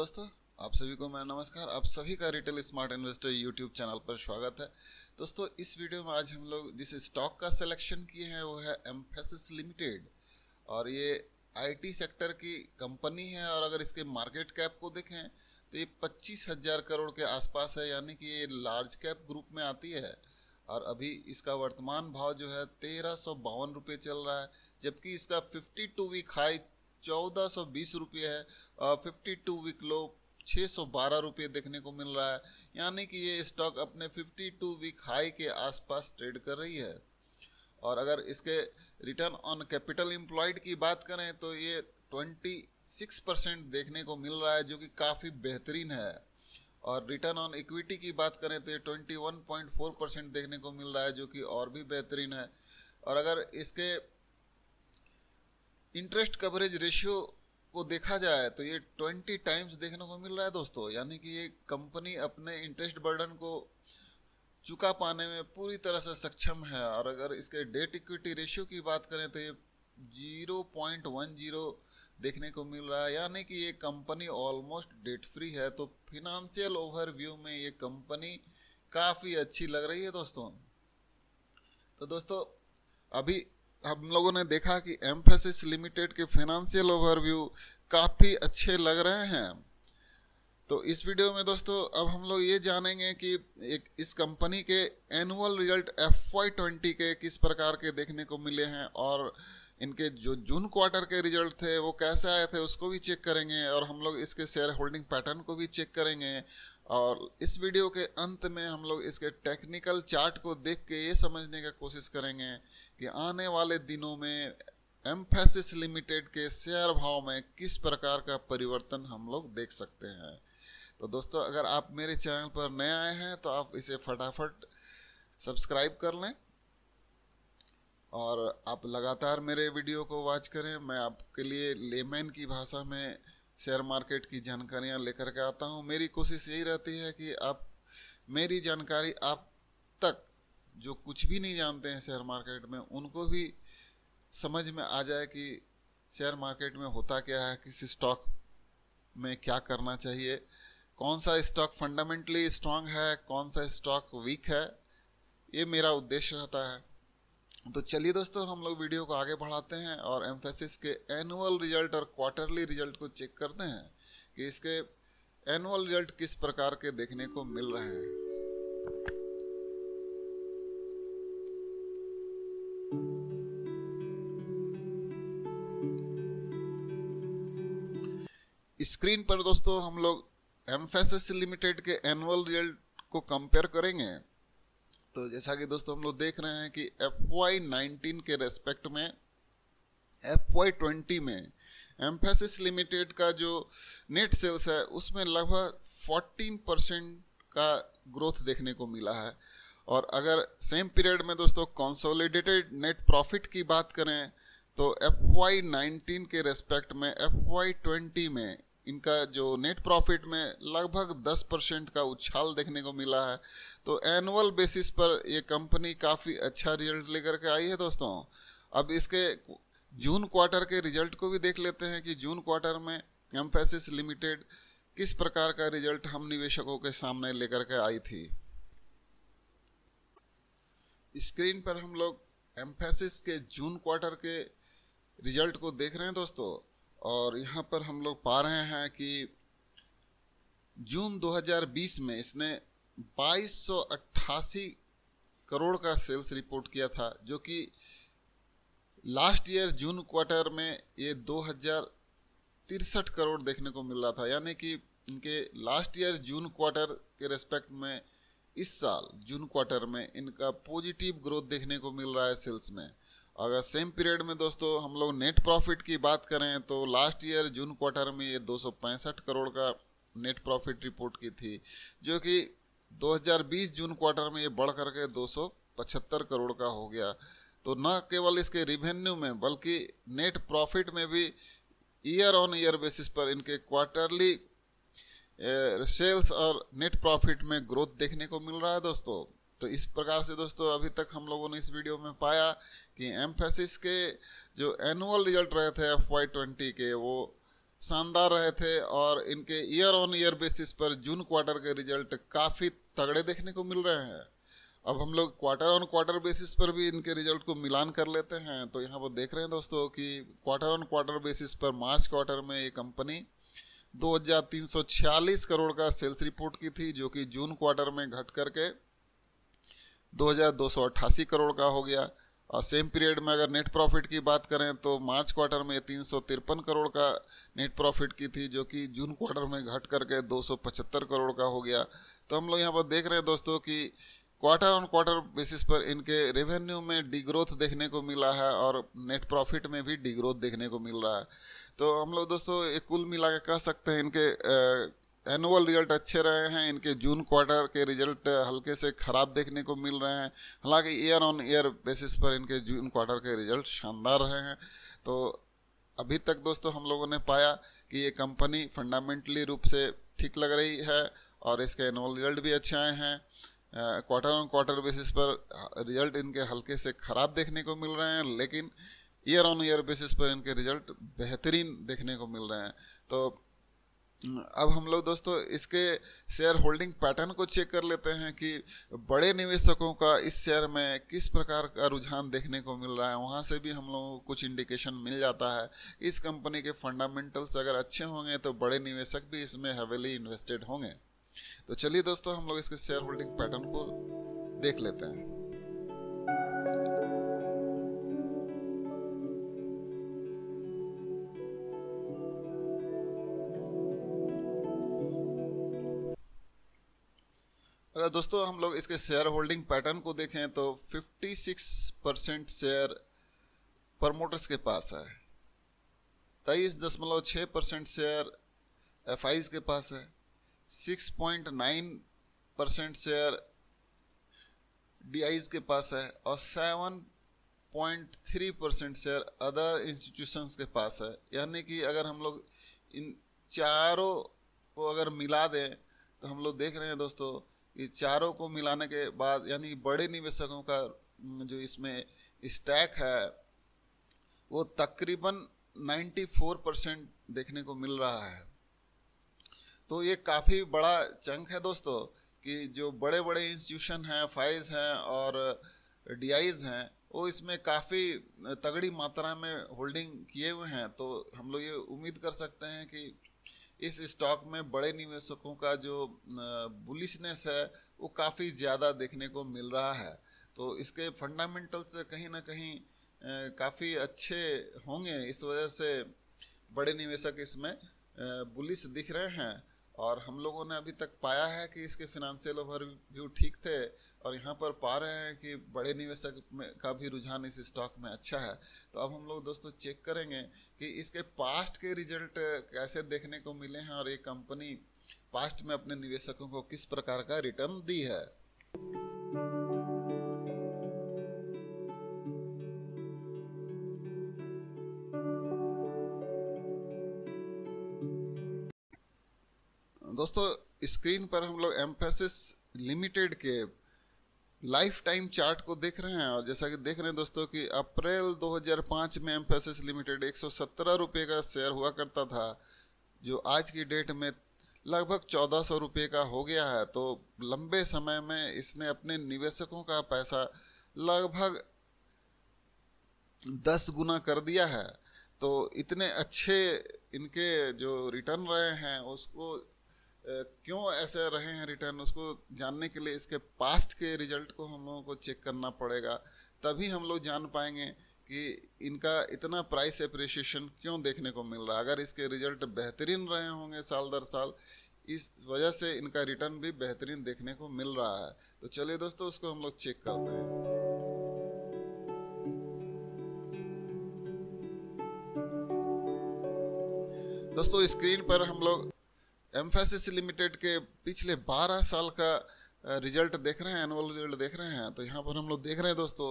दोस्तों आप सभी को मेरा नमस्कार आप सभी का retail smart investor YouTube channel पर स्वागत है दोस्तों इस वीडियो में आज हम लोग जिस स्टॉक का सिलेक्शन किए हैं वो है एम्फेसिस लिमिटेड और ये आईटी सेक्टर की कंपनी है और अगर इसके मार्केट कैप को देखें तो ये पच्चीस हज़ार करोड़ के आसपास है यानी कि ये लार्ज कैप ग्रुप में आती है और अभी इसका वर्तमान भाव जो है तेरह चल रहा है जबकि इसका फिफ्टी वीक हाई चौदह सौ बीस रुपये है फिफ्टी टू वीक लो छः सौ बारह रुपये देखने को मिल रहा है यानी कि ये स्टॉक अपने फिफ्टी टू वीक हाई के आसपास ट्रेड कर रही है और अगर इसके रिटर्न ऑन कैपिटल एम्प्लॉयड की बात करें तो ये ट्वेंटी सिक्स परसेंट देखने को मिल रहा है जो कि काफ़ी बेहतरीन है और रिटर्न ऑन इक्विटी की बात करें तो ये twenty one point four percent देखने को मिल रहा है जो कि और भी बेहतरीन है और अगर इसके इंटरेस्ट कवरेज रेशियो को देखा जाए तो ये 20 टाइम्स देखने को मिल रहा है दोस्तों यानी कि ये कंपनी अपने इंटरेस्ट बर्डन को चुका पाने में पूरी तरह से सक्षम है और अगर इसके डेट इक्विटी रेशियो की बात करें तो ये 0.10 देखने को मिल रहा है यानी कि ये कंपनी ऑलमोस्ट डेट फ्री है तो फिनंशियल ओवरव्यू में ये कंपनी काफ़ी अच्छी लग रही है दोस्तों तो दोस्तों अभी हम लोगों ने देखा कि एम्फेसिस लिमिटेड के फाइनेंशियल ओवरव्यू काफ़ी अच्छे लग रहे हैं तो इस वीडियो में दोस्तों अब हम लोग ये जानेंगे कि एक इस कंपनी के annual result F Y twenty के किस प्रकार के देखने को मिले हैं और इनके जो जून क्वार्टर के रिजल्ट थे वो कैसे आए थे उसको भी चेक करेंगे और हम लोग इसके शेयर होल्डिंग पैटर्न को भी चेक करेंगे और इस वीडियो के अंत में हम लोग इसके टेक्निकल चार्ट को देख के ये समझने का कोशिश करेंगे कि आने वाले दिनों में एम्फेसिस लिमिटेड के शेयर भाव में किस प्रकार का परिवर्तन हम लोग देख सकते हैं तो दोस्तों अगर आप मेरे चैनल पर नए आए हैं तो आप इसे फटाफट सब्सक्राइब कर लें और आप लगातार मेरे वीडियो को वॉच करें मैं आपके लिए लेमैन की भाषा में शेयर मार्केट की जानकारियां लेकर के आता हूं मेरी कोशिश यही रहती है कि आप मेरी जानकारी आप तक जो कुछ भी नहीं जानते हैं शेयर मार्केट में उनको भी समझ में आ जाए कि शेयर मार्केट में होता क्या है किस स्टॉक में क्या करना चाहिए कौन सा स्टॉक फंडामेंटली स्ट्रांग है कौन सा स्टॉक वीक है ये मेरा उद्देश्य रहता है तो चलिए दोस्तों हम लोग वीडियो को आगे बढ़ाते हैं और एम्फेसिस के एनुअल रिजल्ट और क्वार्टरली रिजल्ट को चेक करते हैं कि इसके एनुअल रिजल्ट किस प्रकार के देखने को मिल रहे हैं स्क्रीन पर दोस्तों हम लोग एम्फेसिस लिमिटेड के एनुअल रिजल्ट को कंपेयर करेंगे तो जैसा कि दोस्तों हम लोग देख रहे हैं कि एफ वाई नाइनटीन के रेस्पेक्ट में एफ वाई ट्वेंटी में एम्फेसिस लिमिटेड का जो नेट सेल्स है उसमें लगभग फोर्टीन परसेंट का ग्रोथ देखने को मिला है और अगर सेम पीरियड में दोस्तों कंसोलिडेटेड नेट प्रॉफिट की बात करें तो एफ वाई नाइनटीन के रेस्पेक्ट में एफ वाई ट्वेंटी में इनका जो नेट प्रॉफिट में लगभग 10 परसेंट का उछाल देखने को मिला है तो एनुअल बेसिस पर ये कंपनी काफ़ी अच्छा रिजल्ट लेकर के आई है दोस्तों अब इसके जून क्वार्टर के रिजल्ट को भी देख लेते हैं कि जून क्वार्टर में एम्फेसिस लिमिटेड किस प्रकार का रिजल्ट हम निवेशकों के सामने लेकर के आई थी स्क्रीन पर हम लोग एम्फेसिस के जून क्वार्टर के रिजल्ट को देख रहे हैं दोस्तों और यहाँ पर हम लोग पा रहे हैं कि जून 2020 में इसने 2288 करोड़ का सेल्स रिपोर्ट किया था जो कि लास्ट ईयर जून क्वार्टर में ये दो तिरसठ करोड़ देखने को मिल रहा था यानी कि इनके लास्ट ईयर जून क्वार्टर के रेस्पेक्ट में इस साल जून क्वार्टर में इनका पॉजिटिव ग्रोथ देखने को मिल रहा है सेल्स में अगर सेम पीरियड में दोस्तों हम लोग नेट प्रॉफिट की बात करें तो लास्ट ईयर जून क्वार्टर में ये दो करोड़ का नेट प्रॉफिट रिपोर्ट की थी जो कि 2020 जून क्वार्टर में ये बढ़ करके दो करोड़ का हो गया तो न केवल इसके रिवेन्यू में बल्कि नेट प्रॉफिट में भी ईयर ऑन ईयर बेसिस पर इनके क्वार्टरली सेल्स और नेट प्रॉफिट में ग्रोथ देखने को मिल रहा है दोस्तों तो इस प्रकार से दोस्तों अभी तक हम लोगों ने इस वीडियो में पाया कि एम्फेसिस के जो एनुअल रिजल्ट रहे थे एफ वाई ट्वेंटी के वो शानदार रहे थे और इनके ईयर ऑन ईयर बेसिस पर जून क्वार्टर के रिजल्ट काफ़ी तगड़े देखने को मिल रहे हैं अब हम लोग क्वार्टर ऑन क्वार्टर बेसिस पर भी इनके रिजल्ट को मिलान कर लेते हैं तो यहाँ पर देख रहे हैं दोस्तों कि क्वार्टर ऑन क्वार्टर बेसिस पर मार्च क्वार्टर में ये कंपनी 2346 करोड़ का सेल्स रिपोर्ट की थी जो कि जून क्वार्टर में घट करके दो करोड़ का हो गया और सेम पीरियड में अगर नेट प्रॉफिट की बात करें तो मार्च क्वार्टर में तीन करोड़ का नेट प्रॉफिट की थी जो कि जून क्वार्टर में घट करके पचहत्तर करोड़ का हो गया तो हम लोग यहाँ पर देख रहे हैं दोस्तों कि क्वार्टर ऑन क्वार्टर बेसिस पर इनके रेवेन्यू में डिग्रोथ देखने को मिला है और नेट प्रॉफिट में भी डिग्रोथ देखने को मिल रहा है तो हम लोग दोस्तों एक कुल मिला के कह सकते हैं इनके एनुअल रिजल्ट अच्छे रहे हैं इनके जून क्वार्टर के रिजल्ट हल्के से ख़राब देखने को मिल रहे हैं हालांकि ईयर ऑन ईयर बेसिस पर इनके जून क्वार्टर के रिजल्ट शानदार रहे हैं तो अभी तक दोस्तों हम लोगों ने पाया कि ये कंपनी फंडामेंटली रूप से ठीक लग रही है और इसके एनुअल रिजल्ट भी अच्छे आए हैं क्वार्टर ऑन क्वार्टर बेसिस पर रिजल्ट इनके हल्के से ख़राब देखने को मिल रहे हैं लेकिन ईयर ऑन ईयर बेसिस पर इनके रिजल्ट बेहतरीन देखने को मिल रहे हैं तो अब हम लोग दोस्तों इसके शेयर होल्डिंग पैटर्न को चेक कर लेते हैं कि बड़े निवेशकों का इस शेयर में किस प्रकार का रुझान देखने को मिल रहा है वहाँ से भी हम लोगों को कुछ इंडिकेशन मिल जाता है इस कंपनी के फंडामेंटल्स अगर अच्छे होंगे तो बड़े निवेशक भी इसमें हेवेली इन्वेस्टेड होंगे तो चलिए दोस्तों हम लोग इसके शेयर होल्डिंग पैटर्न को देख लेते हैं दोस्तों हम लोग इसके शेयर होल्डिंग पैटर्न को देखें तो 56 परसेंट शेयर प्रमोटर्स के पास है तेईस दशमलव छः परसेंट शेयर एफ के पास है 6.9 परसेंट शेयर डी के पास है और 7.3 परसेंट शेयर अदर इंस्टीट्यूशंस के पास है यानी कि अगर हम लोग इन चारों को अगर मिला दें तो हम लोग देख रहे हैं दोस्तों कि चारों को मिलाने के बाद यानी बड़े निवेशकों का जो इसमें स्टैक है वो तकरीबन 94 परसेंट देखने को मिल रहा है तो ये काफ़ी बड़ा चंक है दोस्तों कि जो बड़े बड़े इंस्टीट्यूशन हैं फाइज हैं और डीआईज हैं वो इसमें काफ़ी तगड़ी मात्रा में होल्डिंग किए हुए हैं तो हम लोग ये उम्मीद कर सकते हैं कि इस स्टॉक में बड़े निवेशकों का जो बुलिशनेस है वो काफ़ी ज़्यादा देखने को मिल रहा है तो इसके फंडामेंटल्स कहीं ना कहीं काफ़ी अच्छे होंगे इस वजह से बड़े निवेशक इसमें बुलिश दिख रहे हैं और हम लोगों ने अभी तक पाया है कि इसके फिनेंशियल ओवरव्यू ठीक थे और यहाँ पर पा रहे हैं कि बड़े निवेशक में का भी रुझान इस स्टॉक में अच्छा है तो अब हम लोग दोस्तों चेक करेंगे कि इसके पास्ट के रिजल्ट कैसे देखने को मिले हैं और ये कंपनी पास्ट में अपने निवेशकों को किस प्रकार का रिटर्न दी है दोस्तों स्क्रीन पर हम लोग एम्फेसिस लिमिटेड के लाइफ टाइम चार्ट को देख रहे हैं और जैसा कि देख रहे हैं दोस्तों कि अप्रैल 2005 में एम्फेसिस लिमिटेड एक सौ का शेयर हुआ करता था जो आज की डेट में लगभग चौदह सौ का हो गया है तो लंबे समय में इसने अपने निवेशकों का पैसा लगभग दस गुना कर दिया है तो इतने अच्छे इनके जो रिटर्न रहे हैं उसको क्यों ऐसे रहे हैं रिटर्न उसको जानने के लिए इसके पास्ट के रिजल्ट को हम लोगों को चेक करना पड़ेगा तभी हम लोग जान पाएंगे कि इनका इतना प्राइस अप्रिशिएशन क्यों देखने को मिल रहा है अगर इसके रिजल्ट बेहतरीन रहे होंगे साल दर साल इस वजह से इनका रिटर्न भी बेहतरीन देखने को मिल रहा है तो चलिए दोस्तों उसको हम लोग चेक करते हैं दोस्तों स्क्रीन पर हम लोग एम्फेसिस लिमिटेड के पिछले 12 साल का रिजल्ट देख रहे हैं एनुअल रिजल्ट देख रहे हैं तो यहाँ पर हम लोग देख रहे हैं दोस्तों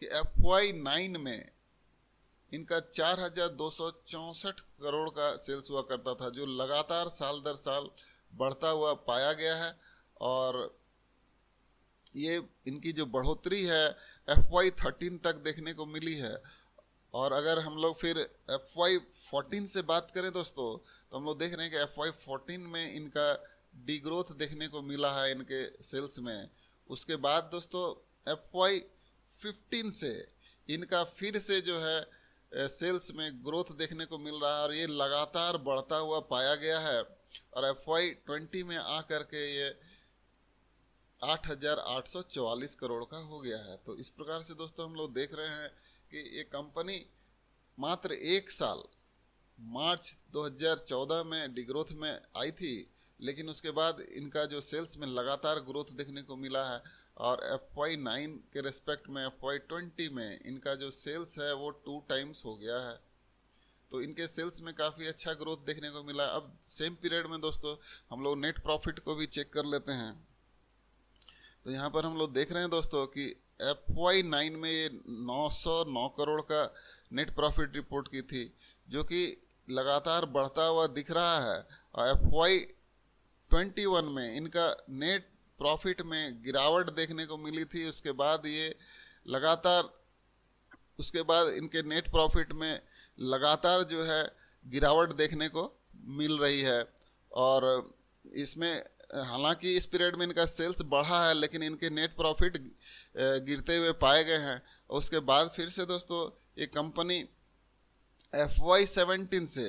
कि एफ वाई नाइन में इनका चार हजार दो सौ चौसठ करोड़ का सेल्स हुआ करता था जो लगातार साल दर साल बढ़ता हुआ पाया गया है और ये इनकी जो बढ़ोतरी है एफ वाई थर्टीन तक देखने को मिली है और अगर हम लोग फिर एफ वाई 14 से बात करें दोस्तों तो हम लोग देख रहे हैं कि एफ वाई फोर्टीन में इनका डी ग्रोथ देखने को मिला है इनके सेल्स में उसके बाद दोस्तों एफ वाई फिफ्टीन से इनका फिर से जो है सेल्स में ग्रोथ देखने को मिल रहा है और ये लगातार बढ़ता हुआ पाया गया है और एफ वाई ट्वेंटी में आ करके ये 8,844 करोड़ का हो गया है तो इस प्रकार से दोस्तों हम लोग देख रहे हैं कि ये कंपनी मात्र एक साल मार्च 2014 में डिग्रोथ में आई थी लेकिन उसके बाद इनका जो सेल्स में लगातार ग्रोथ देखने को मिला है और एफ वाई नाइन के रेस्पेक्ट में एफ वाई ट्वेंटी में इनका जो सेल्स है वो टू टाइम्स हो गया है तो इनके सेल्स में काफ़ी अच्छा ग्रोथ देखने को मिला अब सेम पीरियड में दोस्तों हम लोग नेट प्रॉफिट को भी चेक कर लेते हैं तो यहाँ पर हम लोग देख रहे हैं दोस्तों कि एफ वाई नाइन में ये नौ करोड़ का नेट प्रॉफिट रिपोर्ट की थी जो कि लगातार बढ़ता हुआ दिख रहा है और एफ वाई ट्वेंटी वन में इनका नेट प्रॉफिट में गिरावट देखने को मिली थी उसके बाद ये लगातार उसके बाद इनके नेट प्रॉफिट में लगातार जो है गिरावट देखने को मिल रही है और इसमें हालांकि इस पीरियड में इनका सेल्स बढ़ा है लेकिन इनके नेट प्रॉफिट गिरते हुए पाए गए हैं उसके बाद फिर से दोस्तों ये कंपनी एफ वाई सेवनटीन से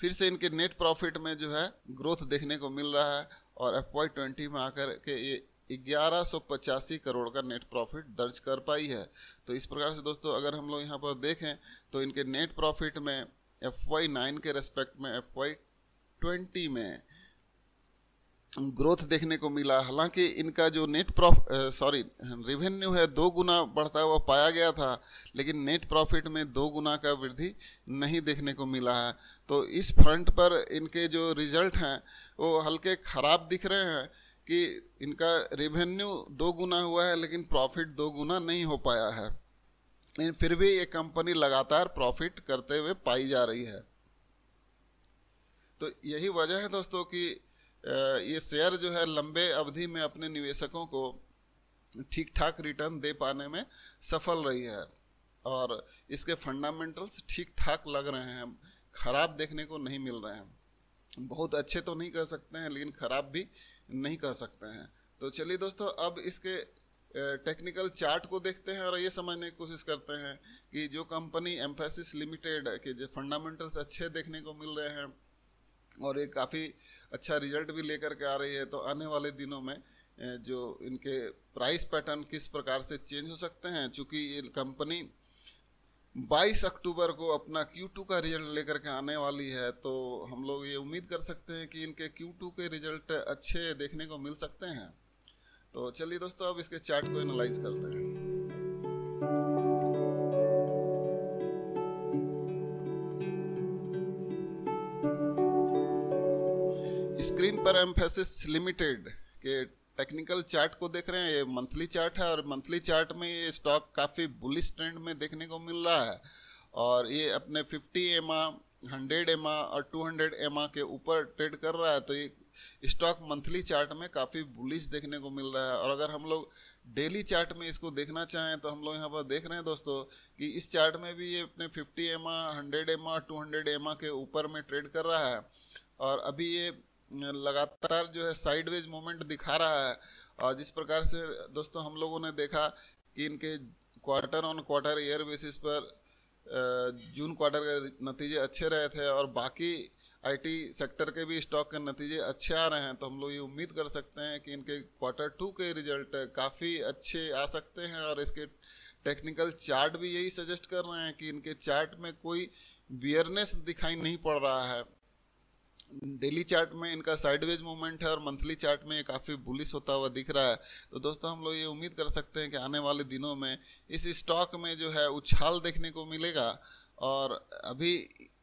फिर से इनके नेट प्रॉफिट में जो है ग्रोथ देखने को मिल रहा है और एफ वाई ट्वेंटी में आकर के ये ग्यारह सौ पचासी करोड़ का नेट प्रॉफिट दर्ज कर पाई है तो इस प्रकार से दोस्तों अगर हम लोग यहाँ पर देखें तो इनके नेट प्रॉफिट में एफ वाई नाइन के रेस्पेक्ट में एफ वाई ट्वेंटी में ग्रोथ देखने को मिला हालांकि इनका जो नेट प्रॉफ सॉरी रेवेन्यू है दो गुना बढ़ता हुआ पाया गया था लेकिन नेट प्रॉफिट में दो गुना का वृद्धि नहीं देखने को मिला है तो इस फ्रंट पर इनके जो रिजल्ट हैं वो हल्के ख़राब दिख रहे हैं कि इनका रेवेन्यू दो गुना हुआ है लेकिन प्रॉफिट दो गुना नहीं हो पाया है लेकिन फिर भी ये कंपनी लगातार प्रॉफिट करते हुए पाई जा रही है तो यही वजह है दोस्तों कि ये शेयर जो है लंबे अवधि में अपने निवेशकों को ठीक ठाक रिटर्न दे पाने में सफल रही है और इसके फंडामेंटल्स ठीक ठाक लग रहे हैं खराब देखने को नहीं मिल रहे हैं बहुत अच्छे तो नहीं कह सकते हैं लेकिन खराब भी नहीं कह सकते हैं तो चलिए दोस्तों अब इसके टेक्निकल चार्ट को देखते हैं और ये समझने की कोशिश करते हैं कि जो कंपनी एम्फेसिस लिमिटेड के जो फंडामेंटल्स अच्छे देखने को मिल रहे हैं और ये काफ़ी अच्छा रिजल्ट भी लेकर के आ रही है तो आने वाले दिनों में जो इनके प्राइस पैटर्न किस प्रकार से चेंज हो सकते हैं चूँकि ये कंपनी 22 अक्टूबर को अपना Q2 का रिजल्ट लेकर के आने वाली है तो हम लोग ये उम्मीद कर सकते हैं कि इनके Q2 के रिजल्ट अच्छे देखने को मिल सकते हैं तो चलिए दोस्तों अब इसके चार्ट को एनालाइज करते हैं लेबर एम्फेसिस लिमिटेड के टेक्निकल चार्ट को देख रहे हैं ये मंथली चार्ट है और मंथली चार्ट में ये स्टॉक काफ़ी बुलिस ट्रेंड में देखने को मिल रहा है और ये अपने 50 एम 100 एमा और 200 एमा के ऊपर ट्रेड कर रहा है तो ये स्टॉक मंथली चार्ट में काफ़ी बुलिस देखने को मिल रहा है और अगर हम लोग डेली चार्ट में इसको देखना चाहें तो हम लोग यहाँ पर देख रहे हैं दोस्तों कि इस चार्ट में भी ये अपने 50 एम आ हंड्रेड एम एमा के ऊपर में ट्रेड कर रहा है और अभी ये लगातार जो है साइडवेज मोमेंट दिखा रहा है और जिस प्रकार से दोस्तों हम लोगों ने देखा कि इनके quarter on quarter year basis पर जून क्वार्टर के नतीजे अच्छे रहे थे और बाकी आईटी सेक्टर के भी स्टॉक के नतीजे अच्छे आ रहे हैं तो हम लोग ये उम्मीद कर सकते हैं कि इनके क्वार्टर टू के रिजल्ट काफ़ी अच्छे आ सकते हैं और इसके टेक्निकल चार्ट भी यही सजेस्ट कर रहे हैं कि इनके चार्ट में कोई बियरनेस दिखाई नहीं पड़ रहा है डेली चार्ट में इनका साइडवेज मूवमेंट है और मंथली चार्ट में ये काफ़ी बुलिस होता हुआ दिख रहा है तो दोस्तों हम लोग ये उम्मीद कर सकते हैं कि आने वाले दिनों में इस स्टॉक में जो है उछाल देखने को मिलेगा और अभी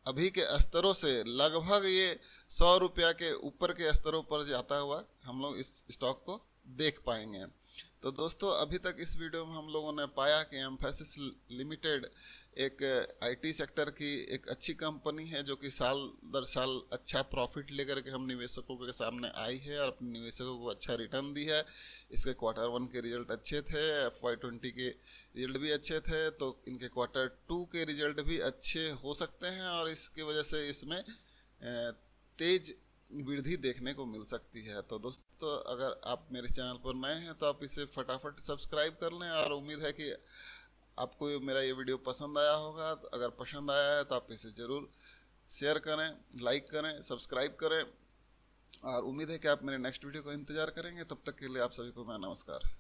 अभी के स्तरों से लगभग ये सौ रुपया के ऊपर के स्तरों पर जाता हुआ हम लोग इस स्टॉक को देख पाएंगे तो दोस्तों अभी तक इस वीडियो में हम लोगों ने पाया कि एम्फेसिस लिमिटेड एक आईटी सेक्टर की एक अच्छी कंपनी है जो कि साल दर साल अच्छा प्रॉफिट लेकर के हम निवेशकों के सामने आई है और अपने निवेशकों को अच्छा रिटर्न दी है इसके क्वार्टर वन के रिजल्ट अच्छे थे एफ वाई ट्वेंटी के रिजल्ट भी अच्छे थे तो इनके क्वार्टर टू के रिजल्ट भी अच्छे हो सकते हैं और इसकी वजह से इसमें तेज वृद्धि देखने को मिल सकती है तो दोस्तों अगर आप मेरे चैनल पर नए हैं तो आप इसे फटाफट सब्सक्राइब कर लें और उम्मीद है कि आपको मेरा ये वीडियो पसंद आया होगा तो अगर पसंद आया है तो आप इसे ज़रूर शेयर करें लाइक करें सब्सक्राइब करें और उम्मीद है कि आप मेरे नेक्स्ट वीडियो का इंतज़ार करेंगे तब तक के लिए आप सभी को मैं नमस्कार